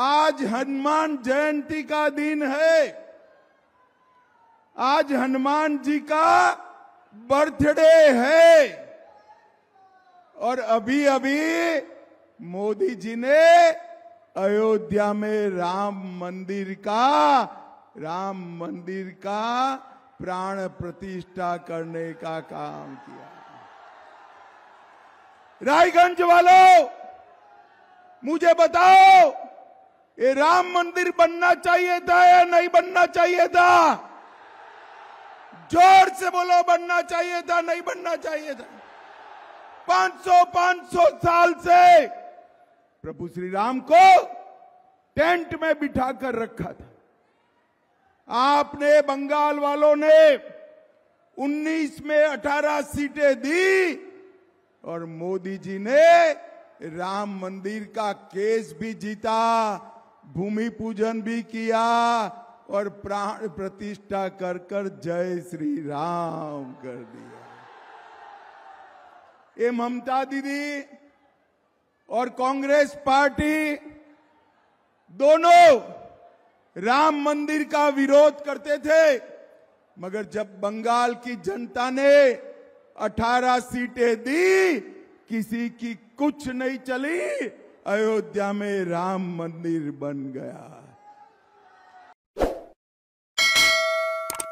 आज हनुमान जयंती का दिन है आज हनुमान जी का बर्थडे है और अभी अभी मोदी जी ने अयोध्या में राम मंदिर का राम मंदिर का प्राण प्रतिष्ठा करने का काम किया रायगंज वालों मुझे बताओ ये राम मंदिर बनना चाहिए था या नहीं बनना चाहिए था जोर से बोलो बनना चाहिए था नहीं बनना चाहिए था 500 500 साल से प्रभु श्री राम को टेंट में बिठा कर रखा था आपने बंगाल वालों ने 19 में 18 सीटें दी और मोदी जी ने राम मंदिर का केस भी जीता भूमि पूजन भी किया और प्राण प्रतिष्ठा कर कर जय श्री राम कर दिया ये ममता दीदी और कांग्रेस पार्टी दोनों राम मंदिर का विरोध करते थे मगर जब बंगाल की जनता ने 18 सीटें दी किसी की कुछ नहीं चली अयोध्या में राम मंदिर बन गया